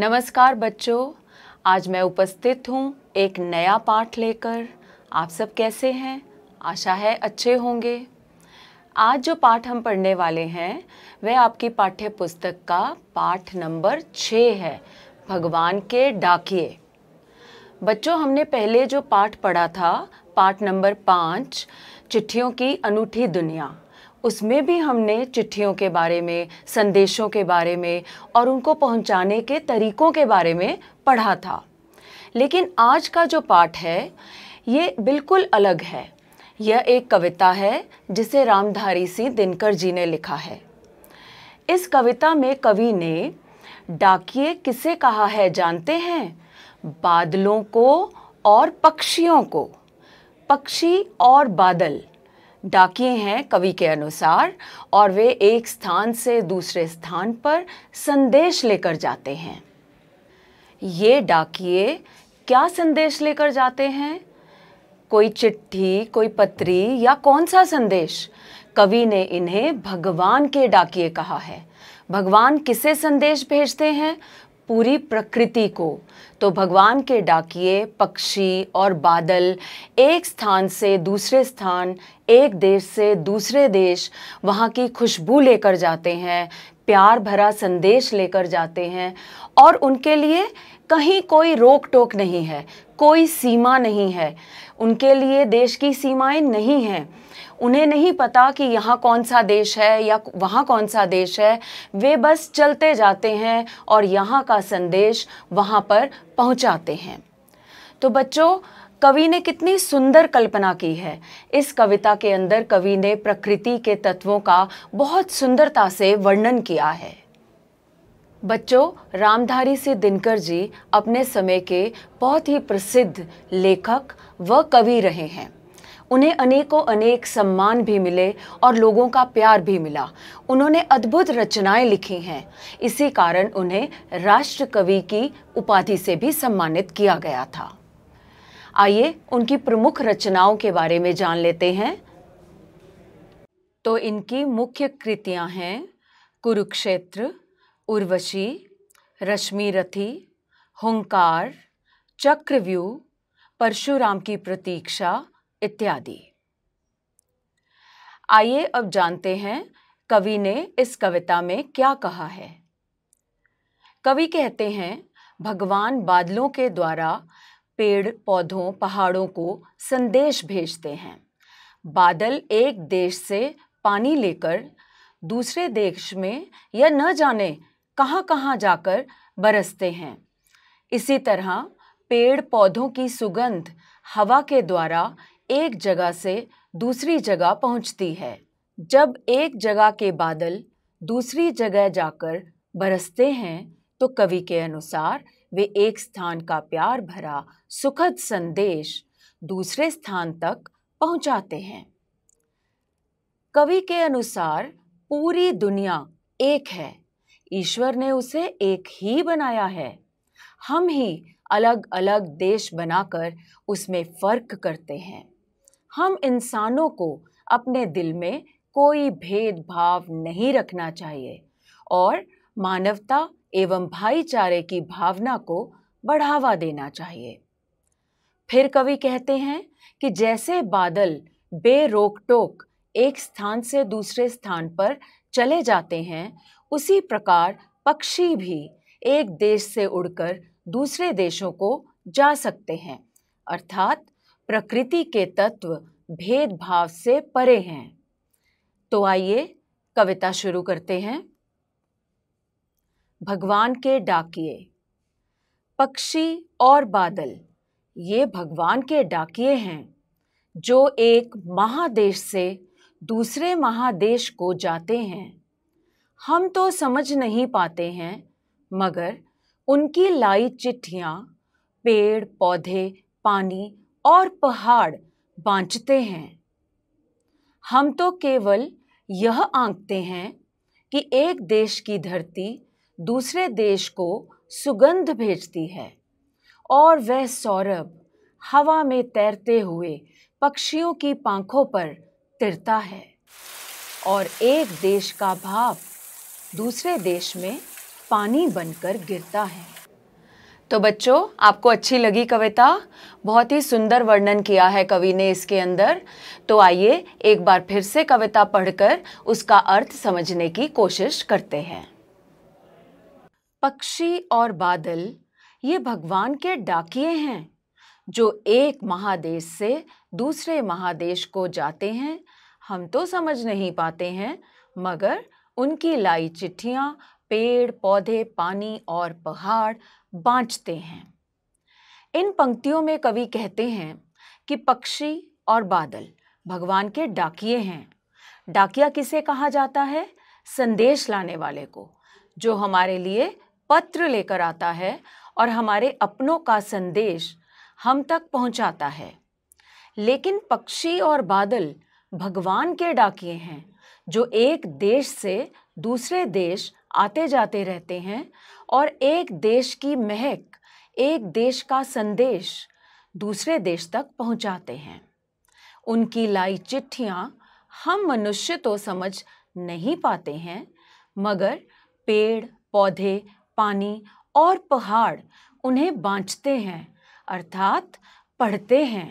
नमस्कार बच्चों आज मैं उपस्थित हूँ एक नया पाठ लेकर आप सब कैसे हैं आशा है अच्छे होंगे आज जो पाठ हम पढ़ने वाले हैं वह आपकी पाठ्य पुस्तक का पाठ नंबर छः है भगवान के डाकिए बच्चों हमने पहले जो पाठ पढ़ा था पाठ नंबर पाँच चिट्ठियों की अनूठी दुनिया उसमें भी हमने चिट्ठियों के बारे में संदेशों के बारे में और उनको पहुंचाने के तरीकों के बारे में पढ़ा था लेकिन आज का जो पाठ है ये बिल्कुल अलग है यह एक कविता है जिसे रामधारी सिंह दिनकर जी ने लिखा है इस कविता में कवि ने डाकिए किसे कहा है जानते हैं बादलों को और पक्षियों को पक्षी और बादल डाकिए हैं कवि के अनुसार और वे एक स्थान से दूसरे स्थान पर संदेश लेकर जाते हैं ये डाकिए क्या संदेश लेकर जाते हैं कोई चिट्ठी कोई पत्री या कौन सा संदेश कवि ने इन्हें भगवान के डाकिए कहा है भगवान किसे संदेश भेजते हैं पूरी प्रकृति को तो भगवान के डाकिए पक्षी और बादल एक स्थान से दूसरे स्थान एक देश से दूसरे देश वहाँ की खुशबू लेकर जाते हैं प्यार भरा संदेश लेकर जाते हैं और उनके लिए कहीं कोई रोक टोक नहीं है कोई सीमा नहीं है उनके लिए देश की सीमाएं नहीं हैं उन्हें नहीं पता कि यहाँ कौन सा देश है या वहाँ कौन सा देश है वे बस चलते जाते हैं और यहाँ का संदेश वहाँ पर पहुँचाते हैं तो बच्चों कवि ने कितनी सुंदर कल्पना की है इस कविता के अंदर कवि ने प्रकृति के तत्वों का बहुत सुंदरता से वर्णन किया है बच्चों रामधारी सिंह दिनकर जी अपने समय के बहुत ही प्रसिद्ध लेखक व कवि रहे हैं उन्हें अनेकों अनेक सम्मान भी मिले और लोगों का प्यार भी मिला उन्होंने अद्भुत रचनाएं लिखी हैं इसी कारण उन्हें राष्ट्र कवि की उपाधि से भी सम्मानित किया गया था आइए उनकी प्रमुख रचनाओं के बारे में जान लेते हैं तो इनकी मुख्य कृतियां हैं कुरुक्षेत्र उर्वशी रश्मि रथी हुंकार चक्रव्यूह परशुराम की प्रतीक्षा इत्यादि आइए अब जानते हैं कवि ने इस कविता में क्या कहा है कवि कहते हैं भगवान बादलों के द्वारा पेड़ पौधों पहाड़ों को संदेश भेजते हैं बादल एक देश से पानी लेकर दूसरे देश में या न जाने कहाँ कहाँ जाकर बरसते हैं इसी तरह पेड़ पौधों की सुगंध हवा के द्वारा एक जगह से दूसरी जगह पहुँचती है जब एक जगह के बादल दूसरी जगह जाकर बरसते हैं तो कवि के अनुसार वे एक स्थान का प्यार भरा सुखद संदेश दूसरे स्थान तक पहुंचाते हैं कवि के अनुसार पूरी दुनिया एक है ईश्वर ने उसे एक ही बनाया है हम ही अलग अलग देश बनाकर उसमें फ़र्क करते हैं हम इंसानों को अपने दिल में कोई भेदभाव नहीं रखना चाहिए और मानवता एवं भाईचारे की भावना को बढ़ावा देना चाहिए फिर कवि कहते हैं कि जैसे बादल बेरोक टोक एक स्थान से दूसरे स्थान पर चले जाते हैं उसी प्रकार पक्षी भी एक देश से उड़कर दूसरे देशों को जा सकते हैं अर्थात प्रकृति के तत्व भेदभाव से परे हैं तो आइए कविता शुरू करते हैं भगवान के डाकिए पक्षी और बादल ये भगवान के डाकिए हैं जो एक महादेश से दूसरे महादेश को जाते हैं हम तो समझ नहीं पाते हैं मगर उनकी लाई चिट्ठियाँ पेड़ पौधे पानी और पहाड़ बांचते हैं हम तो केवल यह आंकते हैं कि एक देश की धरती दूसरे देश को सुगंध भेजती है और वह सौरभ हवा में तैरते हुए पक्षियों की पंखों पर तिरता है और एक देश का भाव दूसरे देश में पानी बनकर गिरता है तो बच्चों आपको अच्छी लगी कविता बहुत ही सुंदर वर्णन किया है कवि ने इसके अंदर तो आइए एक बार फिर से कविता पढ़कर उसका अर्थ समझने की कोशिश करते हैं पक्षी और बादल ये भगवान के डाकिए हैं जो एक महादेश से दूसरे महादेश को जाते हैं हम तो समझ नहीं पाते हैं मगर उनकी लाई चिट्ठियाँ पेड़ पौधे पानी और पहाड़ बाँचते हैं इन पंक्तियों में कवि कहते हैं कि पक्षी और बादल भगवान के डाकिए हैं डाकिया किसे कहा जाता है संदेश लाने वाले को जो हमारे लिए पत्र लेकर आता है और हमारे अपनों का संदेश हम तक पहुंचाता है लेकिन पक्षी और बादल भगवान के डाकिए हैं जो एक देश से दूसरे देश आते जाते रहते हैं और एक देश की महक एक देश का संदेश दूसरे देश तक पहुंचाते हैं उनकी लाई चिट्ठियां हम मनुष्य तो समझ नहीं पाते हैं मगर पेड़ पौधे पानी और पहाड़ उन्हें बांचते हैं अर्थात पढ़ते हैं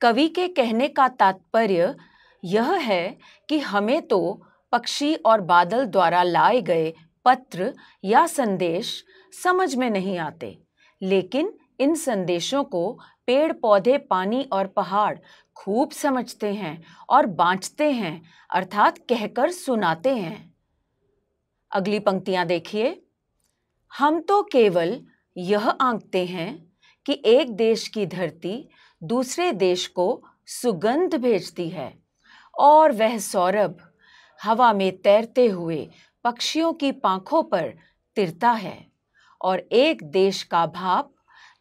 कवि के कहने का तात्पर्य यह है कि हमें तो पक्षी और बादल द्वारा लाए गए पत्र या संदेश समझ में नहीं आते लेकिन इन संदेशों को पेड़ पौधे पानी और पहाड़ खूब समझते हैं और बांटते हैं अर्थात कहकर सुनाते हैं अगली पंक्तियां देखिए हम तो केवल यह आंकते हैं कि एक देश की धरती दूसरे देश को सुगंध भेजती है और वह सौरभ हवा में तैरते हुए पक्षियों की पांखों पर तिरता है और एक देश का भाप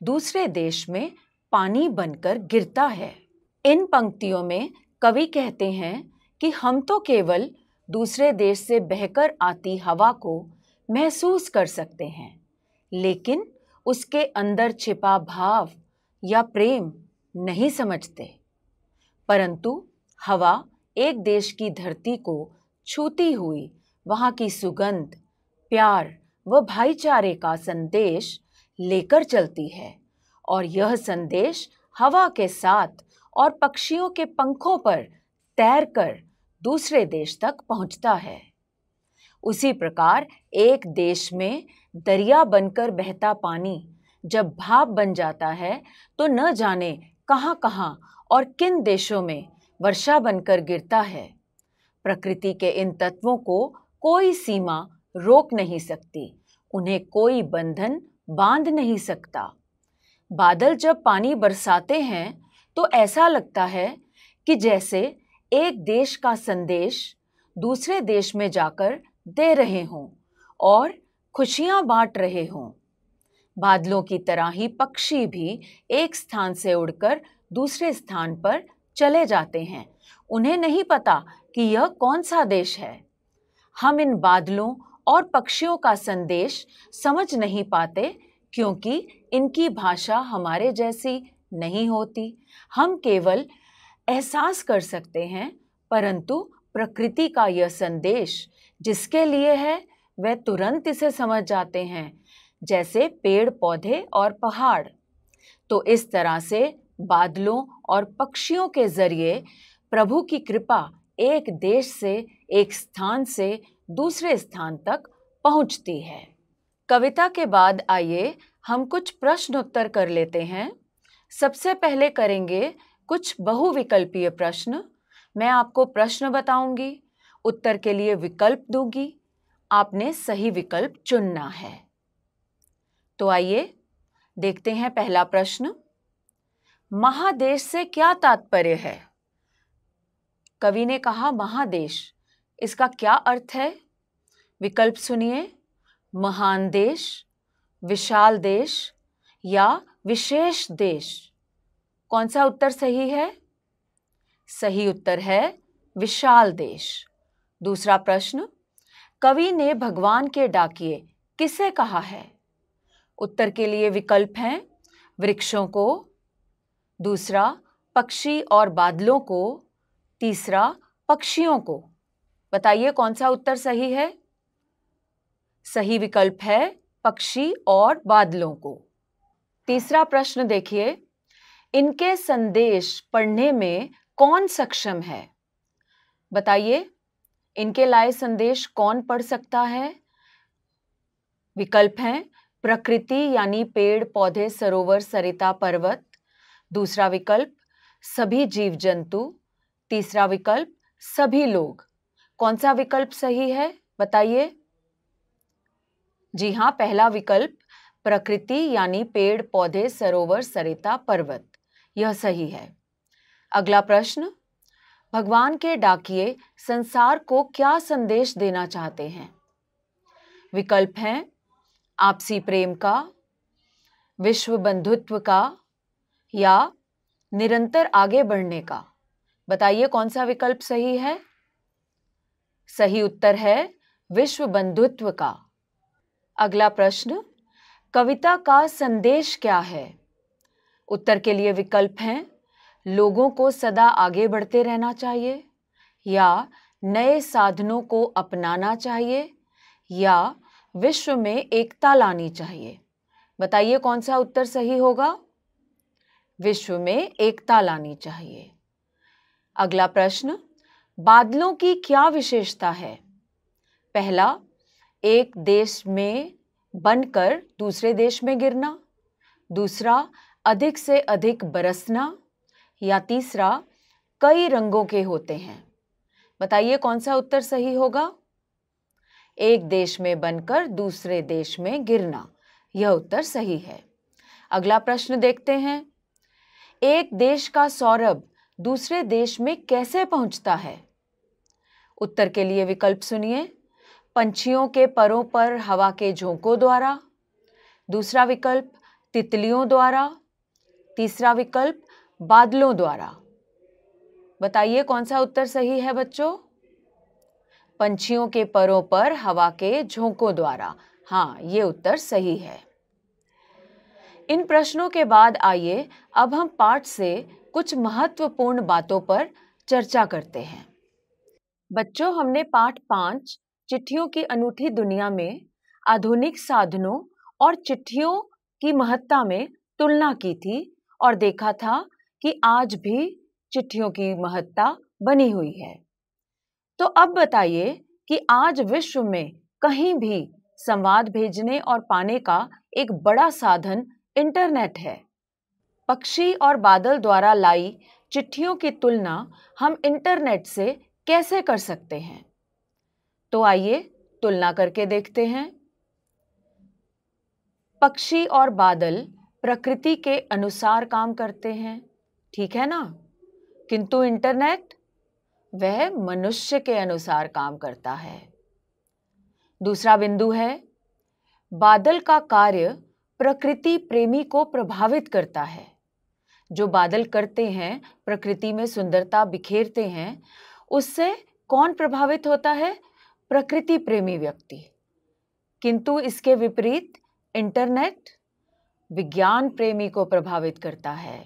दूसरे देश में पानी बनकर गिरता है इन पंक्तियों में कवि कहते हैं कि हम तो केवल दूसरे देश से बहकर आती हवा को महसूस कर सकते हैं लेकिन उसके अंदर छिपा भाव या प्रेम नहीं समझते परंतु हवा एक देश की धरती को छूती हुई वहाँ की सुगंध प्यार व भाईचारे का संदेश लेकर चलती है और यह संदेश हवा के साथ और पक्षियों के पंखों पर तैरकर दूसरे देश तक पहुंचता है उसी प्रकार एक देश में दरिया बनकर बहता पानी जब भाप बन जाता है तो न जाने कहाँ कहाँ और किन देशों में वर्षा बनकर गिरता है प्रकृति के इन तत्वों को कोई सीमा रोक नहीं सकती उन्हें कोई बंधन बांध नहीं सकता बादल जब पानी बरसाते हैं तो ऐसा लगता है कि जैसे एक देश का संदेश दूसरे देश में जाकर दे रहे हों और खुशियां बांट रहे हों बादलों की तरह ही पक्षी भी एक स्थान से उड़कर दूसरे स्थान पर चले जाते हैं उन्हें नहीं पता कि यह कौन सा देश है हम इन बादलों और पक्षियों का संदेश समझ नहीं पाते क्योंकि इनकी भाषा हमारे जैसी नहीं होती हम केवल एहसास कर सकते हैं परंतु प्रकृति का यह संदेश जिसके लिए है वह तुरंत इसे समझ जाते हैं जैसे पेड़ पौधे और पहाड़ तो इस तरह से बादलों और पक्षियों के जरिए प्रभु की कृपा एक देश से एक स्थान से दूसरे स्थान तक पहुंचती है कविता के बाद आइए हम कुछ प्रश्न उत्तर कर लेते हैं सबसे पहले करेंगे कुछ बहुविकल्पीय प्रश्न मैं आपको प्रश्न बताऊंगी उत्तर के लिए विकल्प दूंगी आपने सही विकल्प चुनना है तो आइए देखते हैं पहला प्रश्न महादेश से क्या तात्पर्य है कवि ने कहा महादेश इसका क्या अर्थ है विकल्प सुनिए महान देश विशाल देश या विशेष देश कौन सा उत्तर सही है सही उत्तर है विशाल देश दूसरा प्रश्न कवि ने भगवान के डाकिए किसे कहा है उत्तर के लिए विकल्प हैं वृक्षों को दूसरा पक्षी और बादलों को तीसरा पक्षियों को बताइए कौन सा उत्तर सही है सही विकल्प है पक्षी और बादलों को तीसरा प्रश्न देखिए इनके संदेश पढ़ने में कौन सक्षम है बताइए इनके लाए संदेश कौन पढ़ सकता है विकल्प हैं प्रकृति यानी पेड़ पौधे सरोवर सरिता पर्वत दूसरा विकल्प सभी जीव जंतु तीसरा विकल्प सभी लोग कौन सा विकल्प सही है बताइए जी हाँ पहला विकल्प प्रकृति यानी पेड़ पौधे सरोवर सरिता पर्वत यह सही है अगला प्रश्न भगवान के डाकिए संसार को क्या संदेश देना चाहते हैं विकल्प हैं आपसी प्रेम का विश्व बंधुत्व का या निरंतर आगे बढ़ने का बताइए कौन सा विकल्प सही है सही उत्तर है विश्व बंधुत्व का अगला प्रश्न कविता का संदेश क्या है उत्तर के लिए विकल्प हैं लोगों को सदा आगे बढ़ते रहना चाहिए या नए साधनों को अपनाना चाहिए या विश्व में एकता लानी चाहिए बताइए कौन सा उत्तर सही होगा विश्व में एकता लानी चाहिए अगला प्रश्न बादलों की क्या विशेषता है पहला एक देश में बनकर दूसरे देश में गिरना दूसरा अधिक से अधिक बरसना या तीसरा कई रंगों के होते हैं बताइए कौन सा उत्तर सही होगा एक देश में बनकर दूसरे देश में गिरना यह उत्तर सही है अगला प्रश्न देखते हैं एक देश का सौरभ दूसरे देश में कैसे पहुंचता है उत्तर के लिए विकल्प सुनिए पंछियों के परों पर हवा के झोंकों द्वारा दूसरा विकल्प तितलियों द्वारा तीसरा विकल्प बादलों द्वारा बताइए कौन सा उत्तर सही है बच्चों पंछियों के परों पर हवा के झोंकों द्वारा हाँ ये उत्तर सही है इन प्रश्नों के बाद आइए अब हम पाठ से कुछ महत्वपूर्ण बातों पर चर्चा करते हैं बच्चों हमने पाठ पांच चिट्ठियों की अनूठी दुनिया में आधुनिक साधनों और चिट्ठियों की महत्ता में तुलना की थी और देखा था कि आज भी चिट्ठियों की महत्ता बनी हुई है तो अब बताइए कि आज विश्व में कहीं भी संवाद भेजने और पाने का एक बड़ा साधन इंटरनेट है पक्षी और बादल द्वारा लाई चिट्ठियों की तुलना हम इंटरनेट से कैसे कर सकते हैं तो आइए तुलना करके देखते हैं पक्षी और बादल प्रकृति के अनुसार काम करते हैं ठीक है ना किंतु इंटरनेट वह मनुष्य के अनुसार काम करता है दूसरा बिंदु है बादल का कार्य प्रकृति प्रेमी को प्रभावित करता है जो बादल करते हैं प्रकृति में सुंदरता बिखेरते हैं उससे कौन प्रभावित होता है प्रकृति प्रेमी व्यक्ति किंतु इसके विपरीत इंटरनेट विज्ञान प्रेमी को प्रभावित करता है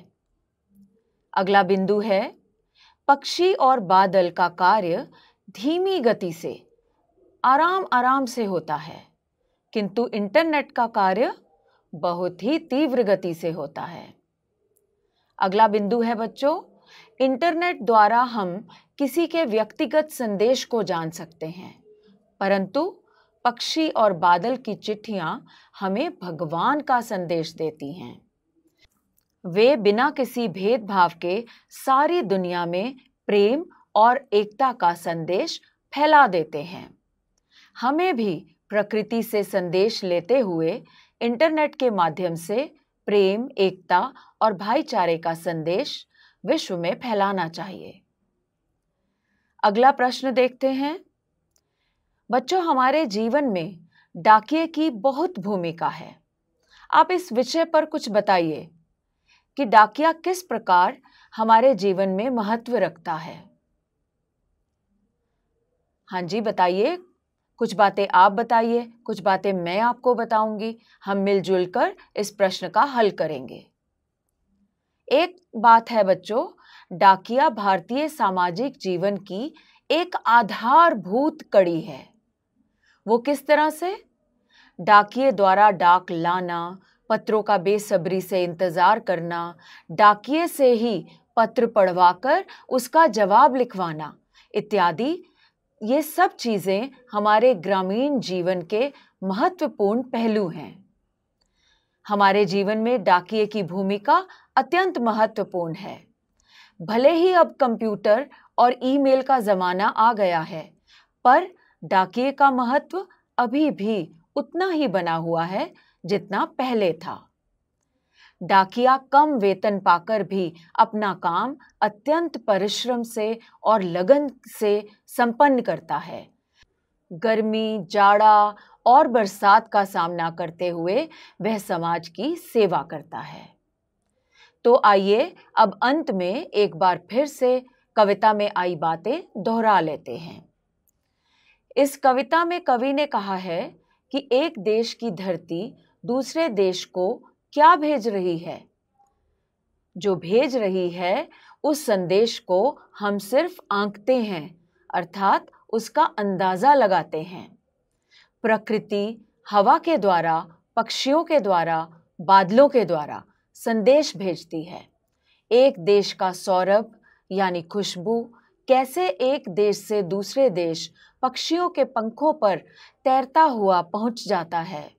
अगला बिंदु है पक्षी और बादल का कार्य धीमी गति से आराम आराम से होता है किंतु इंटरनेट का कार्य बहुत ही तीव्र गति से होता है अगला बिंदु है बच्चों इंटरनेट द्वारा हम किसी के व्यक्तिगत संदेश को जान सकते हैं परंतु पक्षी और बादल की चिट्ठियां हमें भगवान का संदेश देती हैं वे बिना किसी भेदभाव के सारी दुनिया में प्रेम और एकता का संदेश फैला देते हैं हमें भी प्रकृति से संदेश लेते हुए इंटरनेट के माध्यम से प्रेम एकता और भाईचारे का संदेश विश्व में फैलाना चाहिए अगला प्रश्न देखते हैं बच्चों हमारे जीवन में डाकिए की बहुत भूमिका है आप इस विषय पर कुछ बताइए कि डाकिया किस प्रकार हमारे जीवन में महत्व रखता है हाँ जी बताइए कुछ बातें आप बताइए कुछ बातें मैं आपको बताऊंगी हम मिलजुल कर इस प्रश्न का हल करेंगे एक बात है बच्चों डाकिया भारतीय सामाजिक जीवन की एक आधारभूत कड़ी है वो किस तरह से डाकिए द्वारा डाक लाना पत्रों का बेसब्री से इंतज़ार करना डाकिए से ही पत्र पढ़वाकर उसका जवाब लिखवाना इत्यादि ये सब चीज़ें हमारे ग्रामीण जीवन के महत्वपूर्ण पहलू हैं हमारे जीवन में डाकिए की भूमिका अत्यंत महत्वपूर्ण है भले ही अब कंप्यूटर और ईमेल का ज़माना आ गया है पर डाकिए का महत्व अभी भी उतना ही बना हुआ है जितना पहले था डाकिया कम वेतन पाकर भी अपना काम अत्यंत परिश्रम से और लगन से संपन्न करता है गर्मी जाड़ा और बरसात का सामना करते हुए वह समाज की सेवा करता है तो आइए अब अंत में एक बार फिर से कविता में आई बातें दोहरा लेते हैं इस कविता में कवि ने कहा है कि एक देश की धरती दूसरे देश को क्या भेज रही है जो भेज रही है उस संदेश को हम सिर्फ आंकते हैं अर्थात उसका अंदाज़ा लगाते हैं प्रकृति हवा के द्वारा पक्षियों के द्वारा बादलों के द्वारा संदेश भेजती है एक देश का सौरभ यानी खुशबू कैसे एक देश से दूसरे देश पक्षियों के पंखों पर तैरता हुआ पहुंच जाता है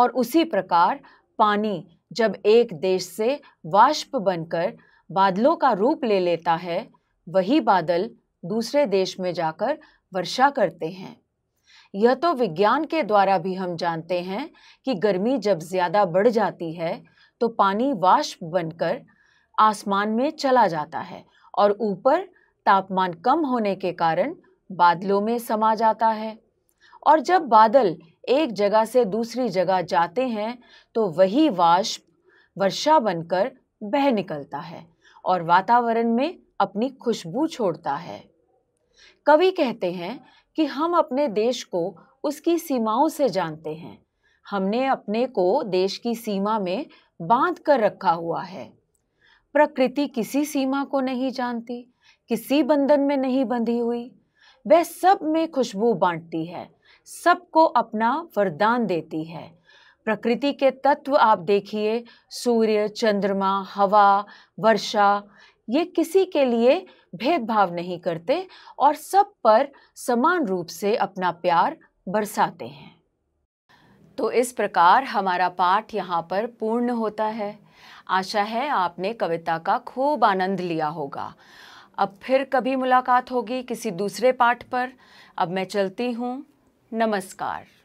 और उसी प्रकार पानी जब एक देश से वाष्प बनकर बादलों का रूप ले लेता है वही बादल दूसरे देश में जाकर वर्षा करते हैं यह तो विज्ञान के द्वारा भी हम जानते हैं कि गर्मी जब ज़्यादा बढ़ जाती है तो पानी वाष्प बनकर आसमान में चला जाता है और ऊपर तापमान कम होने के कारण बादलों में समा जाता है और जब बादल एक जगह से दूसरी जगह जाते हैं तो वही वाष्प वर्षा बनकर बह निकलता है और वातावरण में अपनी खुशबू छोड़ता है कवि कहते हैं कि हम अपने देश को उसकी सीमाओं से जानते हैं हमने अपने को देश की सीमा में बांध कर रखा हुआ है प्रकृति किसी सीमा को नहीं जानती किसी बंधन में नहीं बंधी हुई वह सब में खुशबू बांटती है सबको अपना वरदान देती है प्रकृति के तत्व आप देखिए सूर्य चंद्रमा हवा वर्षा ये किसी के लिए भेदभाव नहीं करते और सब पर समान रूप से अपना प्यार बरसाते हैं तो इस प्रकार हमारा पाठ यहाँ पर पूर्ण होता है आशा है आपने कविता का खूब आनंद लिया होगा अब फिर कभी मुलाकात होगी किसी दूसरे पाठ पर अब मैं चलती हूँ नमस्कार